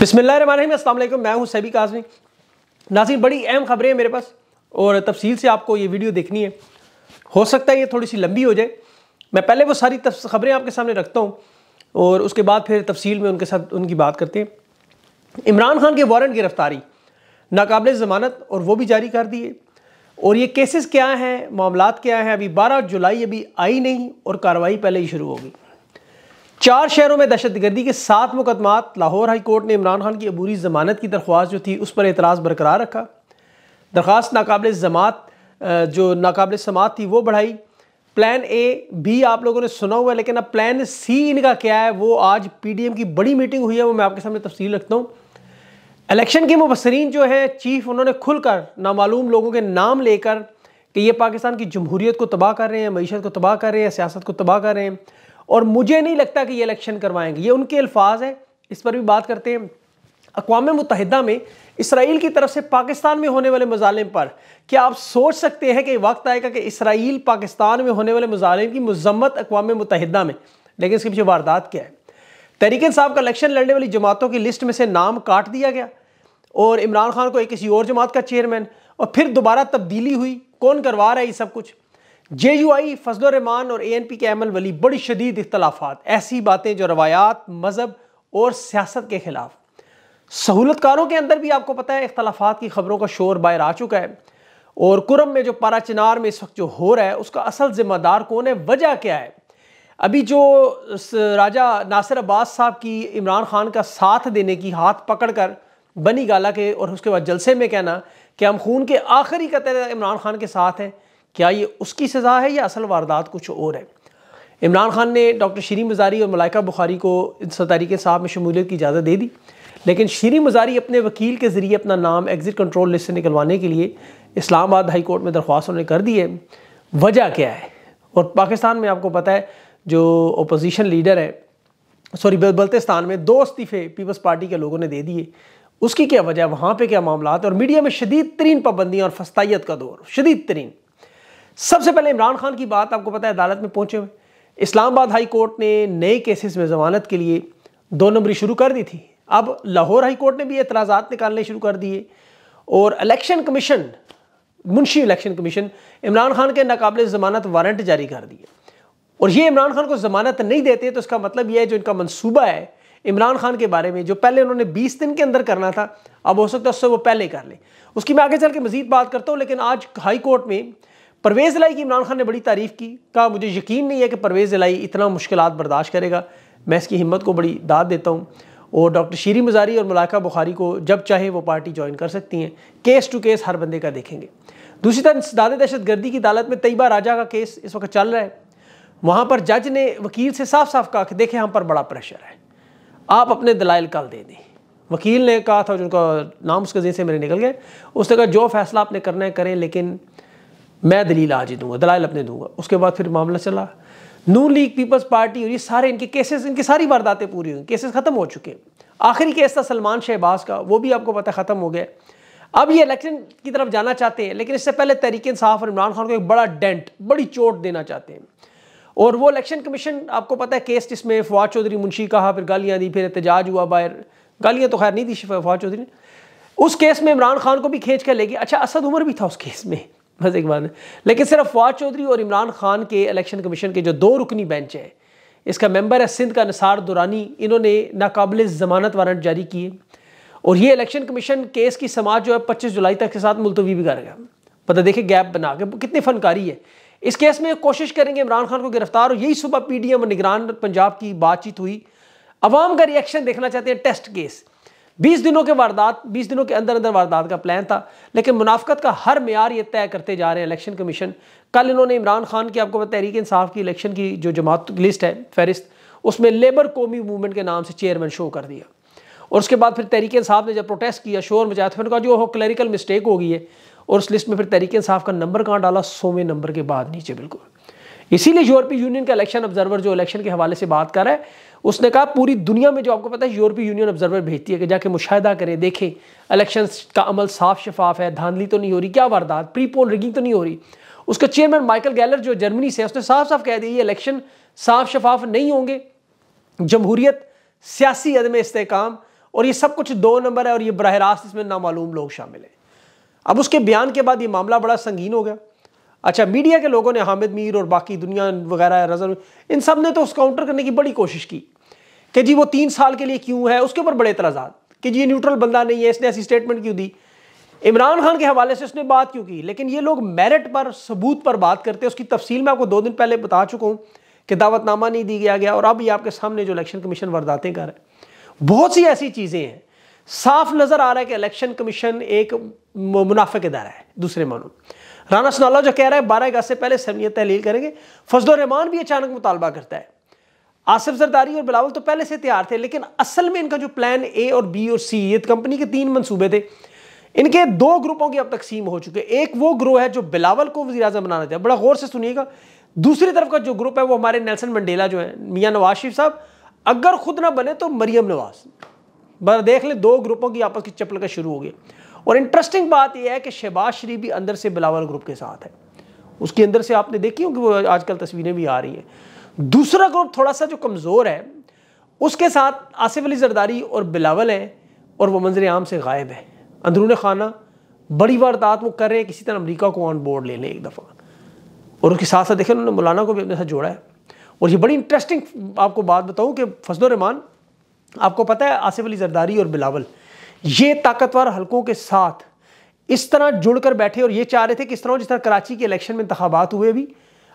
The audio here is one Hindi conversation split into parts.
बसमिल्लाम मैं हूं सैबी काजमी नासिर बड़ी अहम खबरें हैं मेरे पास और तफसील से आपको ये वीडियो देखनी है हो सकता है ये थोड़ी सी लंबी हो जाए मैं पहले वो सारी खबरें आपके सामने रखता हूँ और उसके बाद फिर तफसील में उनके साथ उनकी बात करते हैं इमरान खान के वारंट गिरफ्तारी नाकबल ज़मानत और वो भी जारी कर दिए और ये केसेस क्या हैं मामला क्या हैं अभी 12 जुलाई अभी आई नहीं और कार्रवाई पहले ही शुरू होगी चार शहरों में दहशतगर्दी के सात मुकदमात लाहौर हाई कोर्ट ने इमरान खान की अबूरी ज़मानत की दरख्वास्त जो थी उस पर एतराज़ बरकरार रखा दरख्वास्त नाकबल जमात जो नाकबल समात थी वो बढ़ाई प्लान ए भी आप लोगों ने सुना हुआ है लेकिन अब प्लान सी इनका क्या है वो आज पी डी एम की बड़ी मीटिंग हुई है वो मैं आपके सामने तफसील रखता हूँ इलेक्शन के मुबसरीन जो है चीफ उन्होंने खुलकर नामालूम लोगों के नाम लेकर कि ये पाकिस्तान की जमहूरीत को तबाह कर रहे हैं मीशत को तबाह कर रहे हैं सियासत को तबाह कर रहे हैं और मुझे नहीं लगता कि ये इलेक्शन करवाएंगे ये उनके अल्फाज हैं इस पर भी बात करते हैं अकवा मुतहदा में इसराइल की तरफ से पाकिस्तान में होने वाले मजालिम पर क्या आप सोच सकते हैं कि वक्त आएगा कि इसराइल पाकिस्तान में होने वाले मजालिम की मजम्मत अकवा मुतहदा में लेकिन इसके पीछे वारदात क्या है तहरीक साहब का इलेक्शन लड़ने वाली जमातों की लिस्ट में से नाम काट दिया गया और इमरान खान को एक किसी और जमात का चेयरमैन और फिर दोबारा तब्दीली हुई कौन करवा रहा है ये सब कुछ जे यू आई फजल रहमान और ए एन पी के अमल वली बड़ी शदीद इख्तलाफात ऐसी बातें जो रवायात मज़हब और सियासत के ख़िलाफ़ सहूलतकारों के अंदर भी आपको पता है इख्तलाफात की खबरों का शोर बाहर आ चुका है और कुरम में जो पारा चिनार में इस वक्त जो हो रहा है उसका असल जिम्मेदार कौन है वजह क्या है अभी जो राजा नासिर अब्बास साहब की इमरान खान का साथ देने की हाथ पकड़ कर बनी गाला के और उसके बाद जलसे में कहना कि हम खून के आखिरी कतरे इमरान खान के साथ हैं क्या ये उसकी सज़ा है या असल वारदात कुछ और है इमरान खान ने डॉक्टर शरी मजारी और मलाइका बुखारी को सतारीके साहब में शमूलियत की इजाज़त दे दी लेकिन शीरी मजारी अपने वकील के ज़रिए अपना नाम एग्ज़िट कंट्रोल लिस्ट से निकलवाने के लिए इस्लामाबाद हाई कोर्ट में दरख्वास्त उन्होंने कर दी है वजह क्या है और पाकिस्तान में आपको पता है जो अपोजिशन लीडर हैं सॉरी बल्तिस्तान में दो इस्तीफ़े पीपल्स पार्टी के लोगों ने दे दिए उसकी क्या वजह वहाँ पर क्या मामला और मीडिया में शदीद तरीन पाबंदियाँ और फस्ताइत का दौर शदीद तरीन सबसे पहले इमरान खान की बात आपको पता है अदालत में पहुंचे हुए इस्लामाबाद हाई कोर्ट ने नए केसेस में ज़मानत के लिए दो नंबरी शुरू कर दी थी अब लाहौर हाई कोर्ट ने भी एतराज़ात निकालने शुरू कर दिए और इलेक्शन कमीशन मुंशी इलेक्शन कमीशन इमरान खान के नाकबले ज़मानत वारंट जारी कर दिए और ये इमरान खान को ज़मानत नहीं देते तो इसका मतलब यह है जो इनका मनसूबा है इमरान खान के बारे में जो पहले उन्होंने 20 दिन के अंदर करना था अब हो सकता है उससे वो पहले कर ले उसकी मैं आगे चल के मज़ीद बात करता हूँ लेकिन आज हाई कोर्ट में परवेज़ लाई की इमरान खान ने बड़ी तारीफ़ की कहा मुझे यकीन नहीं है कि परवेज़ लाई इतना मुश्किल बर्दाश्त करेगा मैं इसकी हिम्मत को बड़ी दाद देता हूँ और डॉक्टर शीरी मजारी और मलाका बुखारी को जब चाहे वो पार्टी ज्वाइन कर सकती हैं केस टू केस हर बंदे का देखेंगे दूसरी तरफ दाद दहशत गर्दी की अदालत में तयबा राजा का केस इस वक्त चल रहा है वहाँ पर जज ने वकील से साफ साफ कहा कि देखें हम पर बड़ा प्रेशर है आप अपने दलाइल कल दे दें वकील ने कहा था जिनका नाम उसके जहन से मेरे निकल गए उसने कहा जो फैसला आपने करना है करें लेकिन मैं दलील आज ही दूंगा दलाइल अपने दूंगा उसके बाद फिर मामला चला नू लीग पीपल्स पार्टी और ये सारे इनके केसेस इनकी सारी वारदातें पूरी हुई केसेस ख़त्म हो चुके हैं आखिरी केस था सलमान शहबाज का वो भी आपको पता ख़त्म हो गया अब ये इलेक्शन की तरफ जाना चाहते हैं लेकिन इससे पहले तरीके इंसाफ और इमरान खान को एक बड़ा डेंट बड़ी चोट देना चाहते हैं और वो इलेक्शन कमीशन आपको पता है केस जिसमें फवाद चौधरी मुंशी कहा फिर गालियाँ दी फिर एहतजाज हुआ बाहर गालियाँ तो खैर नहीं दी फवाद चौधरी ने उस केस में इमरान खान को भी खींच कर लेगी अच्छा असद उमर भी था उस केस में बस एक बात है लेकिन सिर्फ फवाद चौधरी और इमरान खान के इलेक्शन कमीशन के जो दो रुकनी बेंच है इसका मेंबर है सिंध का निसार दुरानी इन्होंने नाकबिल ज़मानत वारंट जारी किए और ये इलेक्शन कमीशन केस की समाज जो है पच्चीस जुलाई तक के साथ मुलतवी भी कर गया पता देखे गैप बना के कितनी फनकारी है इस केस में कोशिश करेंगे इमरान खान को गिरफ्तार और यही सुबह पी डी एम और निगरान पंजाब की बातचीत हुई अवाम का रिएक्शन देखना चाहते हैं टेस्ट केस बीस दिनों के वारदात बीस दिनों के अंदर अंदर वारदात का प्लान था लेकिन मुनाफ्त का हर मैार ये तय करते जा रहे हैं इलेक्शन कमीशन कल इन्होंने इमरान खान की आपको तहरीक इंसाफ की इलेक्शन की जो जमात लिस्ट है फहरिस्त उसमें लेबर कौमी मूवमेंट के नाम से चेयरमैन शो कर दिया और उसके बाद फिर तहरीक साहब ने जब प्रोटेस्ट किया शोर मचाया तो फिर उनका जो क्लरिकल मिस्टेक हो गई है और उस लिस्ट में फिर तहरीक साहब का नंबर कहाँ डाला सोवें नंबर के बाद नीचे बिल्कुल इसीलिए यूरोपीय यूनियन का इलेक्शन ऑब्जर्वर जो इलेक्शन के हवाले से बात कर रहा है उसने कहा पूरी दुनिया में जो आपको पता है यूरोपीय यूनियन ऑब्जर्वर भेजती है कि जाके मुशाह करें देखें इलेक्शन का अमल साफ शफाफ है धांधली तो नहीं हो रही क्या वारदात प्री पोल रिगिंग तो नहीं हो रही उसका चेयरमैन माइकल गैलर जो जर्मनी से उसने साफ साफ कह दिया ये इलेक्शन साफ शफाफ नहीं होंगे जमहूरीत सियासी अदम इसकाम और ये सब कुछ दो नंबर है और ये बरह रास्त इसमें नामालूम लोग शामिल हैं अब उसके बयान के बाद ये मामला बड़ा संगीन हो गया अच्छा मीडिया के लोगों ने हामिद मीर और बाकी दुनिया वगैरह रजन इन सब ने तो उस काउंटर करने की बड़ी कोशिश की कि जी वो तीन साल के लिए क्यों है उसके ऊपर बड़े इतराजात कि जी ये न्यूट्रल बंदा नहीं है इसने ऐसी स्टेटमेंट क्यों दी इमरान खान के हवाले से उसने बात क्यों की लेकिन ये लोग मेरिट पर सबूत पर बात करते हैं उसकी तफसील मैं आपको दो दिन पहले बता चुका हूँ कि दावतनामा नहीं दी गया गया और अब ये आपके सामने जो इलेक्शन कमीशन वारदातें कर रहे बहुत सी ऐसी चीज़ें हैं साफ नज़र आ रहा है कि इलेक्शन कमीशन एक मुनाफिक इदारा है दूसरे मानो राना सनाला जो कह रहा है बारह अगस्त से पहले सरमियत तहलील करेंगे फजल रहमान भी अचानक मुतालबा करता है आसिफ जरदारी और बिलावल तो पहले से तैयार थे लेकिन असल में इनका जो प्लान ए और बी और सी ये कंपनी तो के तीन मनसूबे थे इनके दो ग्रुपों की अब तकसीम हो चुके एक वो ग्रोह है जो बिलावल को वजी अजम बनाना चाहता बड़ा गौर से सुनिएगा दूसरी तरफ का जो ग्रुप है वो हमारे नेल्सन मंडेला जो है मियाँ नवाज शरीफ साहब अगर खुद ना बने तो मरियम नवाज बस देख ले दो ग्रुपों की आपस की चपल का शुरू हो गई और इंटरेस्टिंग बात यह है कि शहबाज शरीफ भी अंदर से बिलावल ग्रुप के साथ है उसके अंदर से आपने देखी कि वो आजकल तस्वीरें भी आ रही हैं दूसरा ग्रुप थोड़ा सा जो कमज़ोर है उसके साथ आसिफ अली जरदारी और बिलावल हैं और वो मंजर आम से गायब है अंदरून खाना बड़ी वारदात वो कर रहे हैं किसी तरह अमरीका को ऑन बोर्ड ले लें एक दफ़ा और उसके साथ साथ देखें उन्होंने मौलाना को भी अपने साथ जोड़ा है और ये बड़ी इंटरेस्टिंग आपको बात बताऊँ कि फजल रहमान आपको पता है आसिफ अली जरदारी और बिलावल ये ताकतवर हलकों के साथ इस तरह जुड़ कर बैठे और ये चाह रहे थे कि इस तरह जिस तरह कराची के इलेक्शन में इंतबात हुए भी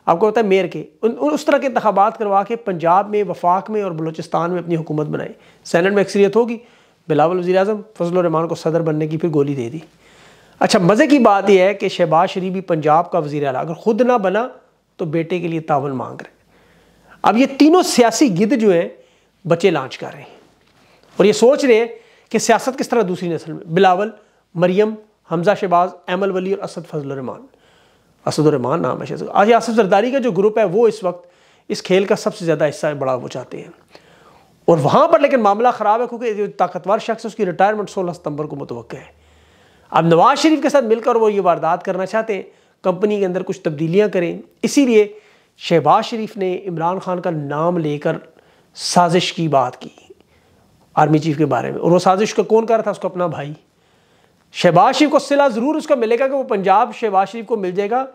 आपको पता है मेयर के उन, उस तरह के इंतबात करवा के पंजाब में वफाक में और बलोचिस्तान में अपनी हुकूमत बनाई सैनट में अक्सरियत होगी बिलावल वजी अजम रमान को सदर बनने की फिर गोली दे दी अच्छा मज़े की बात यह है कि शहबाज शरीफ भी पंजाब का वजी अला अगर ख़ुद ना बना तो बेटे के लिए तावन मांग रहे अब ये तीनों सियासी गिद्ध जो हैं बच्चे लांच कर रहे हैं और ये सोच रहे हैं कि सियासत किस तरह दूसरी नस्ल में बिलावल मरियम हमजा शहबाज एमल वली और असद फजलरमान असदुररहमान नाम है आज आसफ जरदारी का जो ग्रुप है वो इस वक्त इस खेल का सबसे ज़्यादा हिस्सा बड़ा वो चाहते हैं और वहाँ पर लेकिन मामला ख़राब है क्योंकि जो ताकतवर शख्स उसकी रिटायरमेंट सोलह सितंबर को मुतव है अब नवाज शरीफ के साथ मिलकर वो ये वारदात करना चाहते हैं कंपनी के अंदर कुछ तब्दीलियाँ करें इसीलिए शहबाज शरीफ ने इमरान खान का नाम लेकर साजिश की बात की आर्मी चीफ के बारे में और वो साजिश का कौन कर रहा था उसको अपना भाई शहबाज शरीफ को सिला ज़रूर उसका मिलेगा कि वो पंजाब शहबाज शरीफ को मिल जाएगा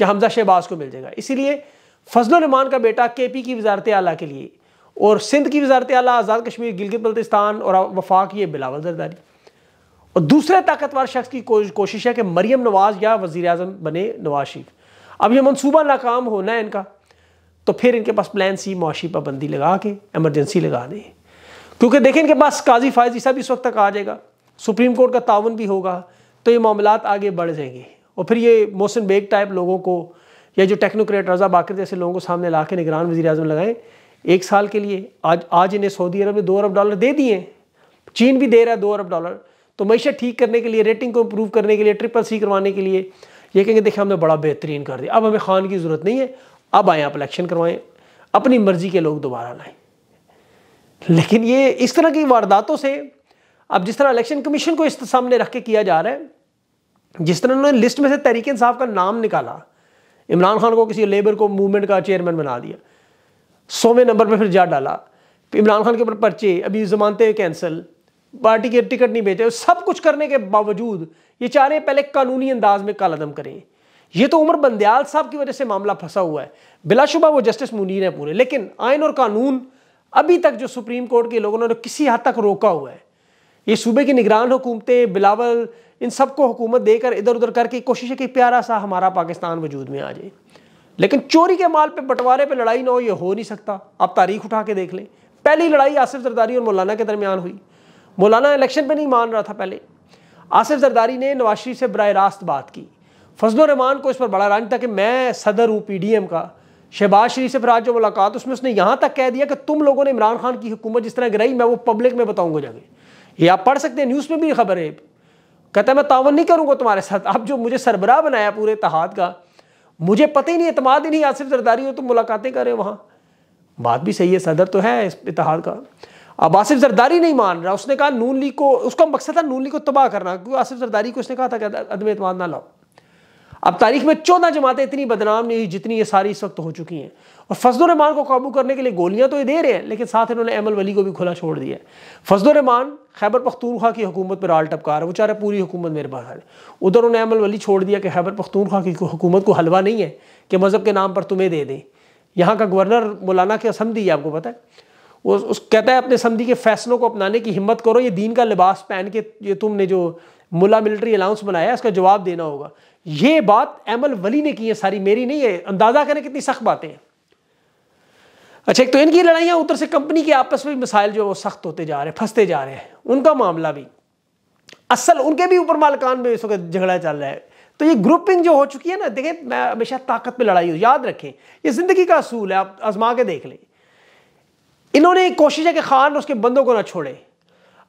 या हमजा शहबाज को मिल जाएगा इसीलिए फजलरहमान का बेटा के पी की वजारत आला के लिए और सिंध की वजारत आला आज़ाद कश्मीर गिलगित बल्तिस्तान और वफाक ये बिलावल जरदारी और दूसरे ताकतवर शख्स की कोशिश है कि मरीम नवाज़ या वज़ी अजम बने नवाज शरीफ अब यह मनसूबा नाकाम होना है इनका तो फिर इनके पास प्लान सी मुआशी पाबंदी लगा के एमरजेंसी लगा दें क्योंकि देखें इनके पास काजी फायजी साहब इस वक्त तक आ जाएगा सुप्रीम कोर्ट का तावन भी होगा तो ये मामला आगे बढ़ जाएंगे और फिर ये मोहसिन बेग टाइप लोगों को या जो टेक्नोक्रेट रजा बाकर जैसे लोगों को सामने ला के निगरान वजी अजम लगाएं एक साल के लिए आज आज इन्हें सऊदी अरब ने दो अरब डॉलर दे दिए चीन भी दे रहा है दो अरब डॉलर तो मीशा ठीक करने के लिए रेटिंग को इम्प्रूव करने के लिए ट्रिपल सी करवाने के लिए ये कहेंगे देखिए हमने बड़ा बेहतरीन कर दिया अब हमें खान की ज़रूरत नहीं है अब आए आप इलेक्शन करवाएं अपनी मर्ज़ी के लोग दोबारा लाएं लेकिन ये इस तरह की वारदातों से अब जिस तरह इलेक्शन कमीशन को इस सामने रख के किया जा रहा है जिस तरह उन्होंने लिस्ट में से तहरीक इंसाफ का नाम निकाला इमरान खान को किसी लेबर को मूवमेंट का चेयरमैन बना दिया सोवें नंबर पर फिर जा डाला इमरान खान के ऊपर पर्चे अभी जमानते कैंसिल पार्टी के टिकट नहीं बेचे सब कुछ करने के बावजूद ये चाह रहे हैं पहले कानूनी अंदाज में कालादम करें ये तो उमर बंदयाल साहब की वजह से मामला फंसा हुआ है बिलाशुबा वो जस्टिस मुनीर है पूरे लेकिन आयन और कानून अभी तक जो सुप्रीम कोर्ट के लोगों ने किसी हद तक रोका हुआ है ये सूबे की निगरान हुकूमतें बिलावल इन सबको हुकूमत देकर इधर उधर करके कोशिश है कि प्यारा सा हमारा पाकिस्तान वजूद में आ जाए लेकिन चोरी के माल पे बंटवारे पे लड़ाई ना हो ये हो नहीं सकता आप तारीख उठा के देख लें पहली लड़ाई आसिफ जरदारी और मौलाना के दरमियान हुई मौलाना इलेक्शन पे नहीं मान रहा था पहले आसिफ जरदारी ने नवाज शरीफ से बर रास्त बात की फजल रहमान को इस पर बड़ा रंज था कि मैं सदर हूँ पी डी एम का शहबाज शरीफ से फिर आज जो मुलाकात उसमें उसने यहाँ तक कह दिया कि तुम लोगों ने इमरान खान की हुकूमत जिस तरह गिराई मैं वो पब्लिक में बताऊँगा जगह ये आप पढ़ सकते हैं न्यूज़ में भी खबर है कहता है मैं तावन नहीं करूँगा तुम्हारे साथ आप जो मुझे सरबरा बनाया पूरे इतिहाद का मुझे पता ही नहीं अतमाद ही नहीं आसिफ जरदारी हो तुम मुलाकातें करे वहाँ बात भी सही है सदर तो है इस इतिहाद का अब आसिफ जरदारी नहीं मान रहा उसने कहा नून लीग को उसका मकसद था नून लीग को तबाह करना क्योंकि आसिफ जरदारी को उसने कहा था अदम अतमाद ना लाओ अब तारीख में चौदह जमातें इतनी बदनाम नहीं हुई जितनी ये सारी इस वक्त हो चुकी हैं और फजल रहमान को काबू करने के लिए गोलियां तो ये दे रहे हैं लेकिन साथ इन्होंने एमल वली को भी खुला छोड़ दिया है फजल रहमान खैबर पख्तूनख्वा की हुकूमत पर आल टपका रहा है वो चाह रहे पूरी हुकूमत मेरे पास है उधर उन्होंने एमल वली छोड़ दिया कि खैबर पख्तूनख्वा की हुकूमत को हलवा नहीं है कि मज़हब के नाम पर तुम्हें दे दें यहाँ का गवर्नर मौलाना के असमदी है आपको पता है उस, उस कहता है अपने समझी के फैसलों को अपनाने की हिम्मत करो ये दीन का लिबास पहन के ये तुमने जो मुला मिलिट्री अलाउंस बनाया इसका जवाब देना होगा ये बात एमल वली ने की है सारी मेरी नहीं है अंदाज़ा करें कितनी सख्त बातें हैं अच्छा एक तो इनकी लड़ाइयाँ उतर से कंपनी के आपस में मिसाइल जो वो सख्त होते जा रहे हैं फंसते जा रहे हैं उनका मामला भी असल उनके भी ऊपर मालकान में इस वक्त झगड़ा चल रहा है तो ये ग्रुपिंग जो हो चुकी है ना देखें मैं हमेशा ताकत में लड़ाई हूँ याद रखें ये ज़िंदगी का असूल है आप आजमा के देख लें इन्होंने कोशिश है कि खान उसके बंदों को ना छोड़े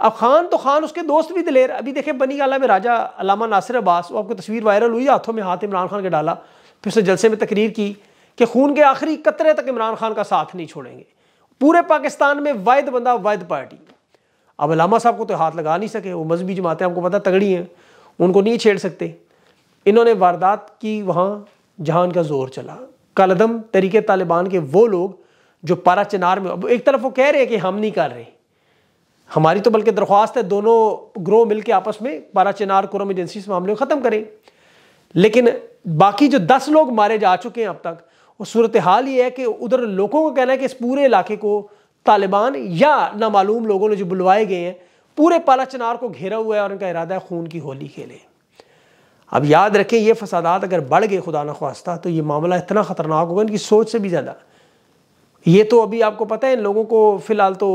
अब खान तो खान उसके दोस्त भी दिलेर अभी देखें बनी गाला में राजा अलामा नासिर अब्बास वो आपको तस्वीर वायरल हुई हाथों में हाथ इमरान खान के डाला फिर उसने जलसे में तकरीर की कि खून के आखिरी कतरे तक इमरान खान का साथ नहीं छोड़ेंगे पूरे पाकिस्तान में वायद बंदा वायद पार्टी अब लामा साहब को तो हाथ लगा नहीं सके वो मजहबी जमातें आपको पता तगड़ी हैं उनको नहीं छेड़ सकते इन्होंने वारदात की वहाँ जहाँ का जोर चला कलदम तरीके तालिबान के वो लोग जो पारा चिनार में अब एक तरफ वो कह रहे हैं कि हम नहीं कर रहे हमारी तो बल्कि दरख्वास्त है दोनों ग्रोह के आपस में पारा चिनार कोरम एजेंसी मामले को ख़त्म करें लेकिन बाकी जो दस लोग मारे जा चुके हैं अब तक और सूरत हाल ये है कि उधर लोगों का कहना है कि इस पूरे इलाके को तालिबान या नामालूम लोगों ने जो बुलवाए गए हैं पूरे पाला चनार को घेरा हुआ है और इनका इरादा है खून की होली खेलें अब याद रखें ये फसादात अगर बढ़ गए खुदा न तो ये मामला इतना ख़तरनाक होगा इनकी सोच से भी ज़्यादा ये तो अभी आपको पता है इन लोगों को फ़िलहाल तो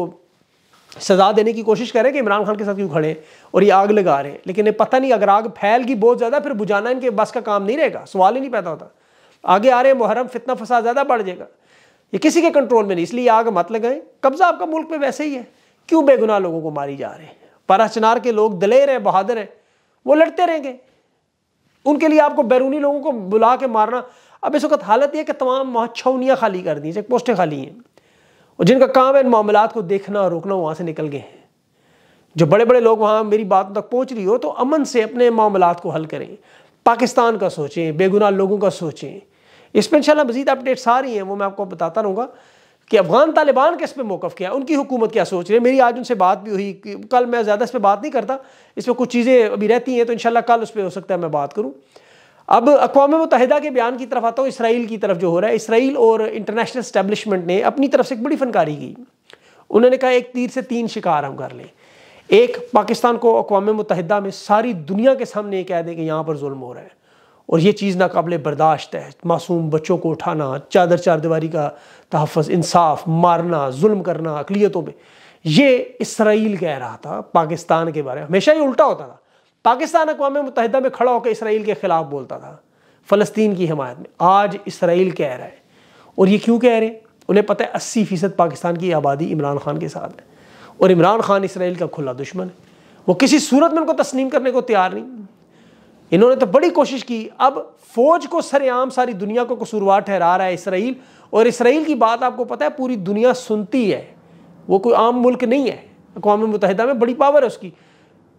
सज़ा देने की कोशिश करें कि इमरान खान के साथ क्यों खड़े और ये आग लगा रहे हैं लेकिन ये पता नहीं अगर आग फैल गई बहुत ज़्यादा फिर बुझाना इनके बस का काम नहीं रहेगा सवाल ही नहीं पैदा होता आगे आ रहे मुहर्रम फितना फसाद ज़्यादा बढ़ जाएगा ये किसी के कंट्रोल में नहीं इसलिए आग मत लगाएं कब्ज़ा आपका मुल्क में वैसे ही है क्यों बेगुनाह लोगों को मारी जा रहे हैं चिनार के लोग दलेर हैं बहादुर हैं वो लड़ते रहेंगे उनके लिए आपको बैरूनी लोगों को बुला के मारना अब इस वक्त हालत यह कि तमाम छौनियाँ खाली कर दी जैसे पोस्टें खाली हैं और जिनका काम है इन मामला को देखना और रोकना वहाँ से निकल गए हैं जो बड़े बड़े लोग वहाँ मेरी बात तक पहुँच रही हो तो अमन से अपने मामला को हल करें पाकिस्तान का सोचें बेगुनाह लोगों का सोचें इस पर इनशाला मजीद अपडेट्स आ रही हैं वो मैं आपको बताता रहूँगा कि अफगान तालिबान के इस पर मौक़ क्या है उनकी हुकूमत क्या सोच रही है मेरी आज उनसे बात भी हुई कल मैं ज़्यादा इस पर बात नहीं करता इस पर कुछ चीज़ें अभी रहती हैं तो इन कल उस पर हो सकता है मैं बात करूँ अब अकवा मुतहदा के बयान की तरफ आता हूँ इसराइल की तरफ जो हो रहा है इसराइल और इंटरनेशनल स्टैब्लिशमेंट ने अपनी तरफ से एक बड़ी फनकारी की उन्होंने कहा एक तीर से तीन शिकार हम कर लें एक पाकिस्तान को अकवा मुतहदा में सारी दुनिया के सामने कह दें कि यहाँ पर जुल्म हो रहा है और ये चीज़ नाकबिल बर्दाश्त है मासूम बच्चों को उठाना चादर चारदीवारी का तहफ़ इंसाफ मारना जुल्म करना अकलीतों में ये इसराइल कह रहा था पाकिस्तान के बारे में हमेशा ही उल्टा होता था पाकिस्तान अकवा मुतहदा में खड़ा होकर इसराइल के ख़िलाफ़ बोलता था फ़लस्तीन की हमायत में आज इसराइल कह रहा है और ये क्यों कह रहे हैं उन्हें पता है अस्सी फ़ीसद पाकिस्तान की आबादी इमरान खान के साथ है और इमरान खान इसराइल का खुला दुश्मन है वो किसी सूरत में उनको तस्लीम करने को तैयार नहीं इन्होंने तो बड़ी कोशिश की अब फौज को सरेआम सारी दुनिया को कसूरवार ठहरा रहा है इसराइल और इसराइल की बात आपको पता है पूरी दुनिया सुनती है वो कोई आम मुल्क नहीं है अकवा मुतहदा में बड़ी पावर है उसकी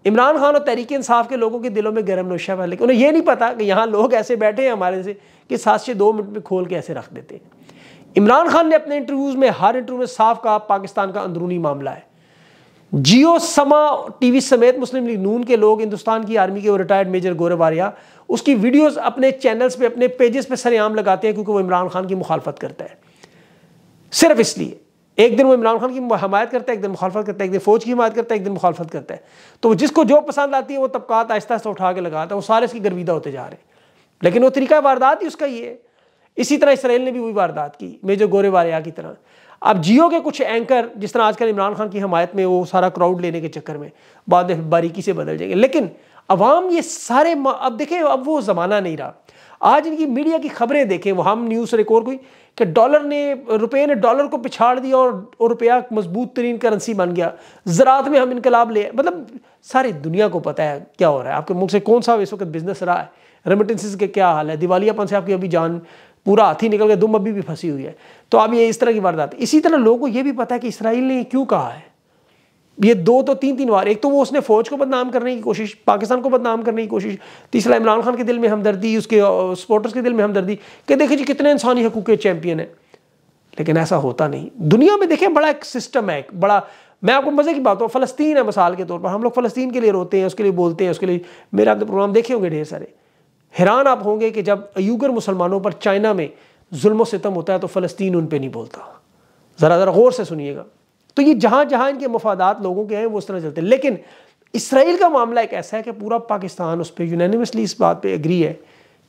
इमरान खान और तहरीक इंसाफ के लोगों के दिलों में गर्म नोशा है लेकिन उन्हें यह नहीं पता कि यहाँ लोग ऐसे बैठे हैं हमारे से कि सात से दो मिनट में खोल के ऐसे रख देते हैं इमरान खान ने अपने इंटरव्यूज़ में हर इंटरव्यू में साफ कहा पाकिस्तान का अंदरूनी मामला है जियो समा टीवी समेत मुस्लिम लीग नून के लोग हिंदुस्तान की आर्मी के वो रिटायर्ड मेजर गौरव उसकी वीडियोस अपने चैनल्स पे अपने पेजेस पे सरेआम लगाते हैं क्योंकि वो इमरान खान की मुखालफत करता है सिर्फ इसलिए एक दिन वो इमरान खान की हमायत करता है एक दिन मुखालफत करता है एक दिन फौज की हमायत करता है एक दिन मुखालफत करता है तो जिसको जो पसंद आती है वो तबकात आहिस्ता आहिस्ता उठा के लगाता है वो सारे इसकी गर्विदा होते जा रहे हैं लेकिन वो तरीका वारदात ही उसका ये है इसी तरह इसराइल ने भी वही वारदात की मेजर गोरे वारिया की तरह अब जियो के कुछ एंकर जिस तरह आजकल इमरान खान की हमायत में वो सारा क्राउड लेने के चक्कर में बाद में बारीकी से बदल जाएंगे लेकिन अवाम ये सारे अब देखें अब वो ज़माना नहीं रहा आज इनकी मीडिया की खबरें देखें वो हम न्यूज़ रिकॉर्ड हुई कि डॉलर ने रुपये ने डॉलर को पिछाड़ दिया और, रुपया मजबूत तरीन करेंसी बन गया ज़रात में हम इनकलाब ले मतलब सारी दुनिया को पता है क्या हो रहा है आपके मुल्क से कौन सा इस वक्त बिज़नेस रहा है रेमिटेंसिस के क्या हाल है दिवालियापन से आपकी अभी जान पूरा हाथी निकल गया दुम अभी भी फंसी हुई है तो अब ये इस तरह की वारदात इसी तरह लोगों को ये भी पता है कि इसराइल ने क्यों कहा है ये दो तो तीन तीन बार एक तो वो उसने फौज को बदनाम करने की कोशिश पाकिस्तान को बदनाम करने की कोशिश तीसरा इमरान खान के दिल में हमदर्दी उसके सपोर्टर्स के दिल में हमदर्दी कि देखिए जी कितने इंसानी हकूक के चैम्पियन है लेकिन ऐसा होता नहीं दुनिया में देखें बड़ा एक सिस्टम है एक बड़ा मैं आपको मज़े की बात हूँ फ़लस्तीन है मिसाल के तौर पर हम लोग फ़लस्तीन के लिए रोते हैं उसके लिए बोलते हैं उसके लिए मेरे आपने प्रोग्राम देखे होंगे ढेर सारे हैरान आप होंगे कि जब अयूगर मुसलमानों पर चाइना में जुल्म सितम होता है तो फ़लस्तीन उन पर नहीं बोलता ज़रा ज़रा गौर से सुनिएगा तो ये जहाँ जहाँ इनके मफादात लोगों के हैं वो उस तरह चलते हैं लेकिन इसराइल का मामला एक ऐसा है कि पूरा पाकिस्तान उस पर यूनानिमसली इस बात पर एग्री है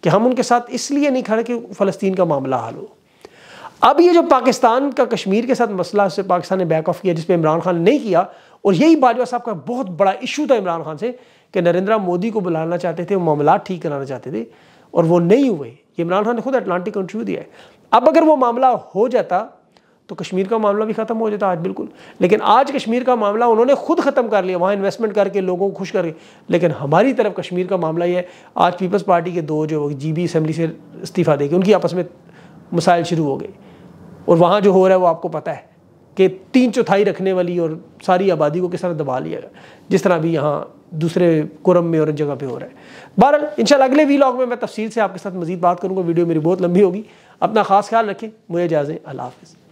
कि हम उनके साथ इसलिए नहीं खड़े कि फ़लस्तीन का मामला हल हो अब ये जो पाकिस्तान का कश्मीर के साथ मसला उससे पाकिस्तान ने बैक ऑफ किया जिस पर इमरान खान ने नहीं किया और यही बाजवा साहब का बहुत बड़ा इशू था इमरान खान से कि नरेंद्र मोदी को बुलाना चाहते थे वो मामला ठीक कराना चाहते थे और वो नहीं हुए इमरान खान ने खुद अटलांटिक इंटरव्यू दिया है अब अगर वो मामला हो जाता तो कश्मीर का मामला भी ख़त्म हो जाता आज बिल्कुल लेकिन आज कश्मीर का मामला उन्होंने खुद ख़त्म कर लिया वहाँ इन्वेस्टमेंट करके लोगों को खुश करके लेकिन हमारी तरफ कश्मीर का मामला ये है आज पीपल्स पार्टी के दो जो जी बी असम्बली से इस्तीफ़ा देगी उनकी आपस में मसाइल शुरू हो गए और वहाँ जो हो रहा है वो आपको पता है के तीन चौथाई रखने वाली और सारी आबादी को किस तरह दबा लिया गया जिस तरह भी यहाँ दूसरे कुरम में और जगह पे हो रहा है बहरहाल इंशाल्लाह अगले लॉग में मैं तफसील से आपके साथ मजीद बात करूँगा वीडियो मेरी बहुत लंबी होगी अपना खास ख्याल रखें मुझे इजाज़ें अल्लाह हाफिज़